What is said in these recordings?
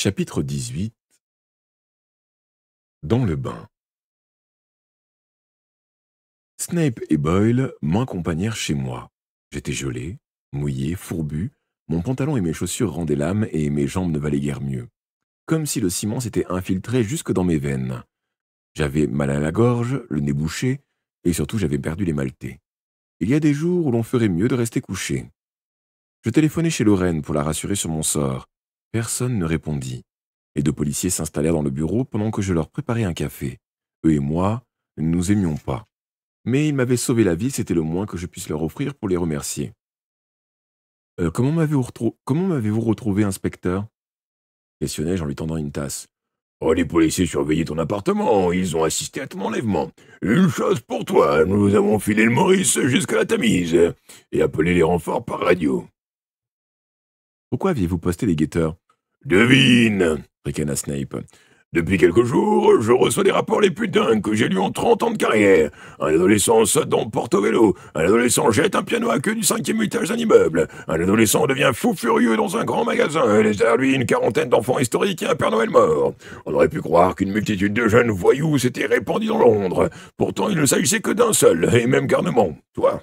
Chapitre 18 Dans le bain Snape et Boyle m'accompagnèrent chez moi. J'étais gelé, mouillé, fourbu, mon pantalon et mes chaussures rendaient l'âme et mes jambes ne valaient guère mieux. Comme si le ciment s'était infiltré jusque dans mes veines. J'avais mal à la gorge, le nez bouché, et surtout j'avais perdu les maltais. Il y a des jours où l'on ferait mieux de rester couché. Je téléphonais chez Lorraine pour la rassurer sur mon sort, Personne ne répondit. Les deux policiers s'installèrent dans le bureau pendant que je leur préparais un café. Eux et moi, nous nous aimions pas. Mais ils m'avaient sauvé la vie, c'était le moins que je puisse leur offrir pour les remercier. Euh, comment m'avez-vous retrouvé, retrouvé, inspecteur questionnai-je en lui tendant une tasse. Oh, les policiers surveillaient ton appartement, ils ont assisté à ton enlèvement. Une chose pour toi, nous avons filé le Maurice jusqu'à la Tamise et appelé les renforts par radio. Pourquoi aviez-vous posté des guetteurs Devine ricana Snape. Depuis quelques jours, je reçois des rapports les plus dingues que j'ai lus en 30 ans de carrière. Un adolescent saute dans porto vélo un adolescent jette un piano à queue du cinquième étage d'un immeuble, un adolescent devient fou furieux dans un grand magasin et laisse derrière lui une quarantaine d'enfants historiques et un Père Noël mort. On aurait pu croire qu'une multitude de jeunes voyous s'était répandus dans Londres. Pourtant, il ne s'agissait que d'un seul, et même garnement. Toi,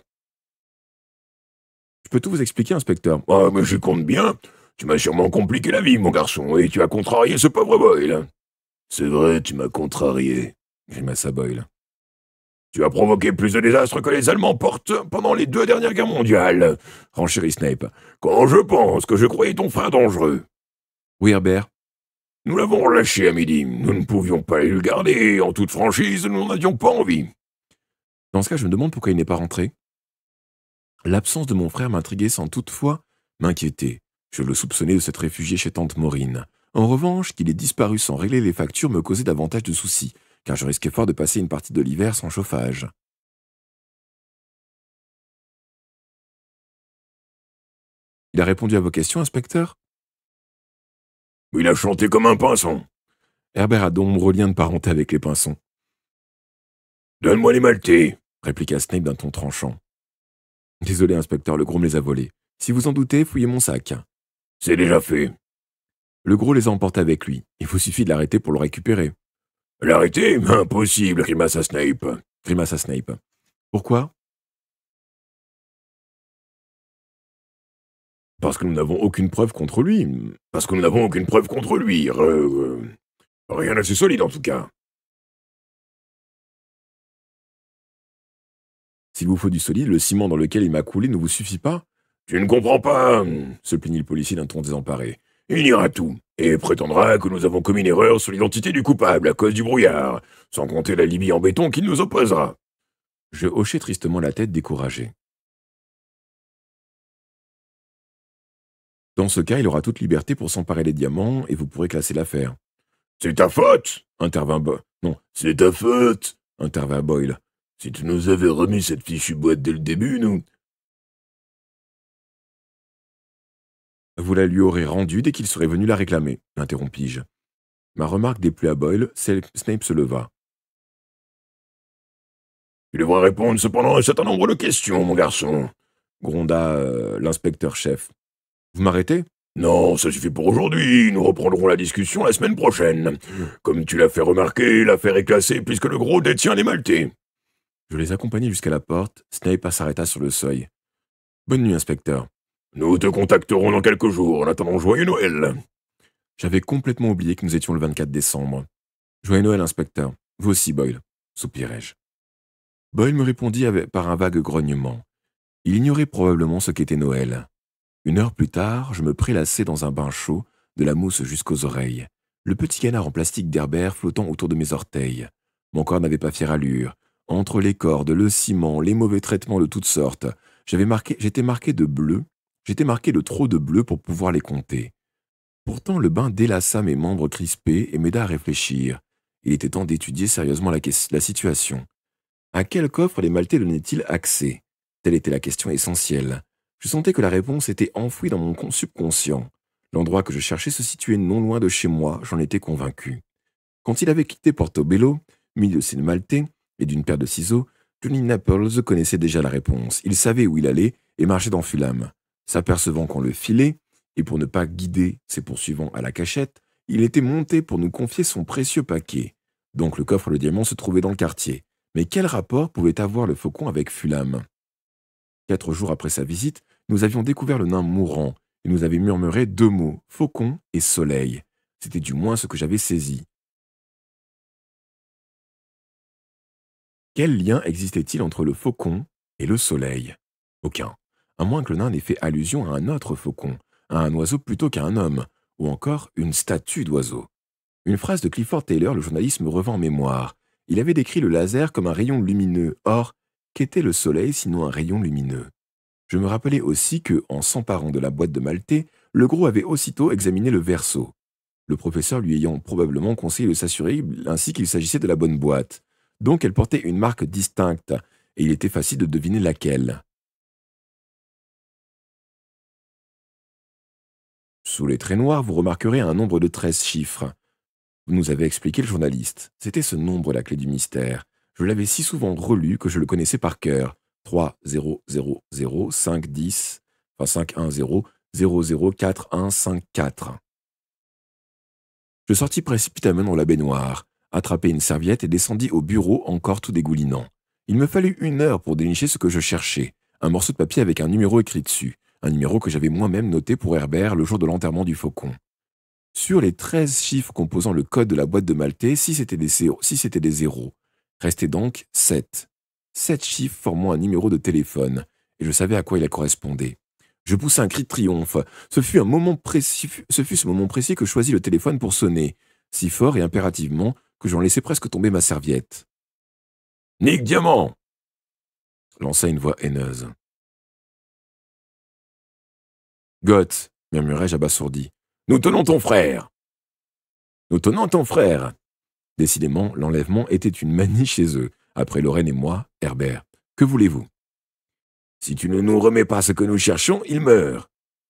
je peux tout vous expliquer, inspecteur. Ah, mais je compte bien. Tu m'as sûrement compliqué la vie, mon garçon, et tu as contrarié ce pauvre Boyle. C'est vrai, tu m'as contrarié, grimaça Boyle. Tu as provoqué plus de désastres que les Allemands portent pendant les deux dernières guerres mondiales, renchérit Snape. Quand je pense que je croyais ton frère dangereux. Oui, Herbert. Nous l'avons relâché à midi. Nous ne pouvions pas le garder. En toute franchise, nous n'en avions pas envie. Dans ce cas, je me demande pourquoi il n'est pas rentré. L'absence de mon frère m'intriguait sans toutefois m'inquiéter. Je le soupçonnais de s'être réfugié chez tante Maureen. En revanche, qu'il ait disparu sans régler les factures me causait davantage de soucis, car je risquais fort de passer une partie de l'hiver sans chauffage. Il a répondu à vos questions, inspecteur Il a chanté comme un pinson. Herbert a donc mon de parenté avec les pinsons. Donne-moi les maltais, répliqua Snape d'un ton tranchant. Désolé, inspecteur, le gros me les a volés. Si vous en doutez, fouillez mon sac. C'est déjà fait. Le gros les a emportés avec lui. Il vous suffit de l'arrêter pour le récupérer. L'arrêter Impossible, à Snape. à Snape. Pourquoi Parce que nous n'avons aucune preuve contre lui. Parce que nous n'avons aucune preuve contre lui. Euh, rien d'assez solide en tout cas. il vous faut du solide, le ciment dans lequel il m'a coulé ne vous suffit pas Tu ne comprends pas hum, se plaignit le policier d'un ton désemparé. Il ira tout, et prétendra que nous avons commis une erreur sur l'identité du coupable à cause du brouillard, sans compter la Libye en béton qu'il nous opposera. Je hochai tristement la tête découragé. Dans ce cas, il aura toute liberté pour s'emparer des diamants et vous pourrez classer l'affaire. C'est ta faute intervint Bo. Non, c'est ta faute intervint Boyle. Si tu nous avais remis cette fichue boîte dès le début, nous... Vous la lui aurez rendue dès qu'il serait venu la réclamer, interrompis-je. Ma remarque déplut à Boyle, Snape se leva. Il devrais répondre cependant à un certain nombre de questions, mon garçon, gronda euh, l'inspecteur chef. Vous m'arrêtez Non, ça suffit pour aujourd'hui. Nous reprendrons la discussion la semaine prochaine. Comme tu l'as fait remarquer, l'affaire est classée puisque le gros détient les Maltais. Je les accompagnai jusqu'à la porte. Snape s'arrêta sur le seuil. Bonne nuit, inspecteur. Nous te contacterons dans quelques jours. En attendant, joyeux Noël. J'avais complètement oublié que nous étions le 24 décembre. Joyeux Noël, inspecteur. Vous aussi, Boyle, soupirai-je. Boyle me répondit par un vague grognement. Il ignorait probablement ce qu'était Noël. Une heure plus tard, je me prélassai dans un bain chaud, de la mousse jusqu'aux oreilles. Le petit canard en plastique d'Herbert flottant autour de mes orteils. Mon corps n'avait pas fière allure. Entre les cordes, le ciment, les mauvais traitements de toutes sortes, j'avais marqué, j'étais marqué de bleu, j'étais marqué de trop de bleu pour pouvoir les compter. Pourtant, le bain délassa mes membres crispés et m'aida à réfléchir. Il était temps d'étudier sérieusement la, situation. À quel coffre les Maltais donnaient-ils accès Telle était la question essentielle. Je sentais que la réponse était enfouie dans mon subconscient. L'endroit que je cherchais se situait non loin de chez moi, j'en étais convaincu. Quand il avait quitté Portobello, milieu de Maltais, et d'une paire de ciseaux, Johnny Naples connaissait déjà la réponse. Il savait où il allait et marchait dans Fulham. S'apercevant qu'on le filait, et pour ne pas guider ses poursuivants à la cachette, il était monté pour nous confier son précieux paquet. Donc le coffre le diamant se trouvait dans le quartier. Mais quel rapport pouvait avoir le faucon avec Fulham Quatre jours après sa visite, nous avions découvert le nain mourant et nous avions murmuré deux mots, faucon et soleil. C'était du moins ce que j'avais saisi. Quel lien existait-il entre le faucon et le soleil Aucun, à moins que le nain n'ait fait allusion à un autre faucon, à un oiseau plutôt qu'à un homme, ou encore une statue d'oiseau. Une phrase de Clifford Taylor, le journaliste me revint en mémoire. Il avait décrit le laser comme un rayon lumineux. Or, qu'était le soleil sinon un rayon lumineux Je me rappelais aussi que, en s'emparant de la boîte de Maltais, le gros avait aussitôt examiné le verso. Le professeur lui ayant probablement conseillé de s'assurer ainsi qu'il s'agissait de la bonne boîte donc elle portait une marque distincte, et il était facile de deviner laquelle. Sous les traits noirs, vous remarquerez un nombre de 13 chiffres. Vous nous avez expliqué le journaliste. C'était ce nombre la clé du mystère. Je l'avais si souvent relu que je le connaissais par cœur. 3 0 0 0 5 10 enfin 5 1 0 0 0 4 1 5 4. Je sortis précipitamment dans la baignoire attrapé une serviette et descendit au bureau encore tout dégoulinant. Il me fallut une heure pour dénicher ce que je cherchais, un morceau de papier avec un numéro écrit dessus, un numéro que j'avais moi-même noté pour Herbert le jour de l'enterrement du faucon. Sur les treize chiffres composant le code de la boîte de Maltais, six étaient des, étaient des zéros. Restaient donc sept. Sept chiffres formant un numéro de téléphone, et je savais à quoi il correspondait. Je poussai un cri de triomphe. Ce fut, un moment précis, ce fut ce moment précis que choisit le téléphone pour sonner, si fort et impérativement que j'en laissais presque tomber ma serviette. Nick Diamant lança une voix haineuse. Gott murmurai-je abasourdi. Nous tenons ton frère Nous tenons ton frère Décidément, l'enlèvement était une manie chez eux. Après Lorraine et moi, Herbert, que voulez-vous Si tu ne nous remets pas ce que nous cherchons, il meurt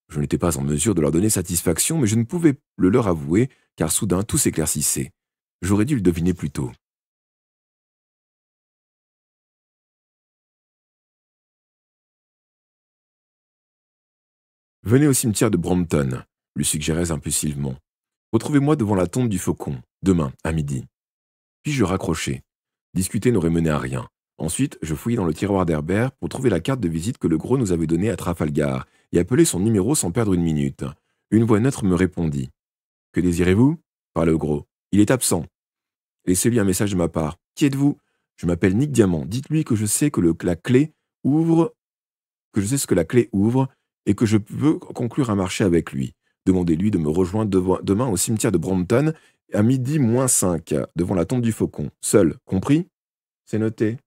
Je n'étais pas en mesure de leur donner satisfaction, mais je ne pouvais le leur avouer, car soudain tout s'éclaircissait. J'aurais dû le deviner plus tôt. Venez au cimetière de Brompton, lui suggérais impulsivement. Retrouvez-moi devant la tombe du faucon, demain, à midi. Puis je raccrochai. Discuter n'aurait mené à rien. Ensuite, je fouillai dans le tiroir d'Herbert pour trouver la carte de visite que le gros nous avait donnée à Trafalgar et appeler son numéro sans perdre une minute. Une voix neutre me répondit. Que désirez-vous parla le gros. Il est absent. Laissez-lui un message de ma part. Qui êtes-vous Je m'appelle Nick Diamant. Dites-lui que je sais que le, la clé ouvre, que je sais ce que la clé ouvre et que je veux conclure un marché avec lui. Demandez-lui de me rejoindre demain au cimetière de Brompton à midi moins 5, devant la tombe du faucon. Seul, compris C'est noté.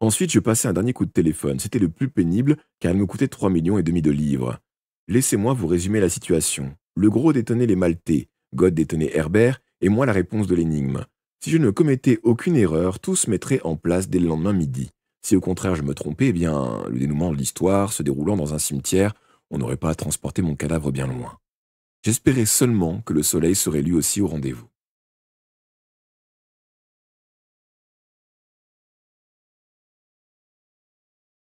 Ensuite, je passais un dernier coup de téléphone. C'était le plus pénible car il me coûtait 3 millions et demi de livres. Laissez-moi vous résumer la situation. Le gros détenait les Maltais, God détenait Herbert, et moi la réponse de l'énigme. Si je ne commettais aucune erreur, tout se mettrait en place dès le lendemain midi. Si au contraire je me trompais, eh bien, le dénouement de l'histoire, se déroulant dans un cimetière, on n'aurait pas à transporter mon cadavre bien loin. J'espérais seulement que le soleil serait lui aussi au rendez-vous.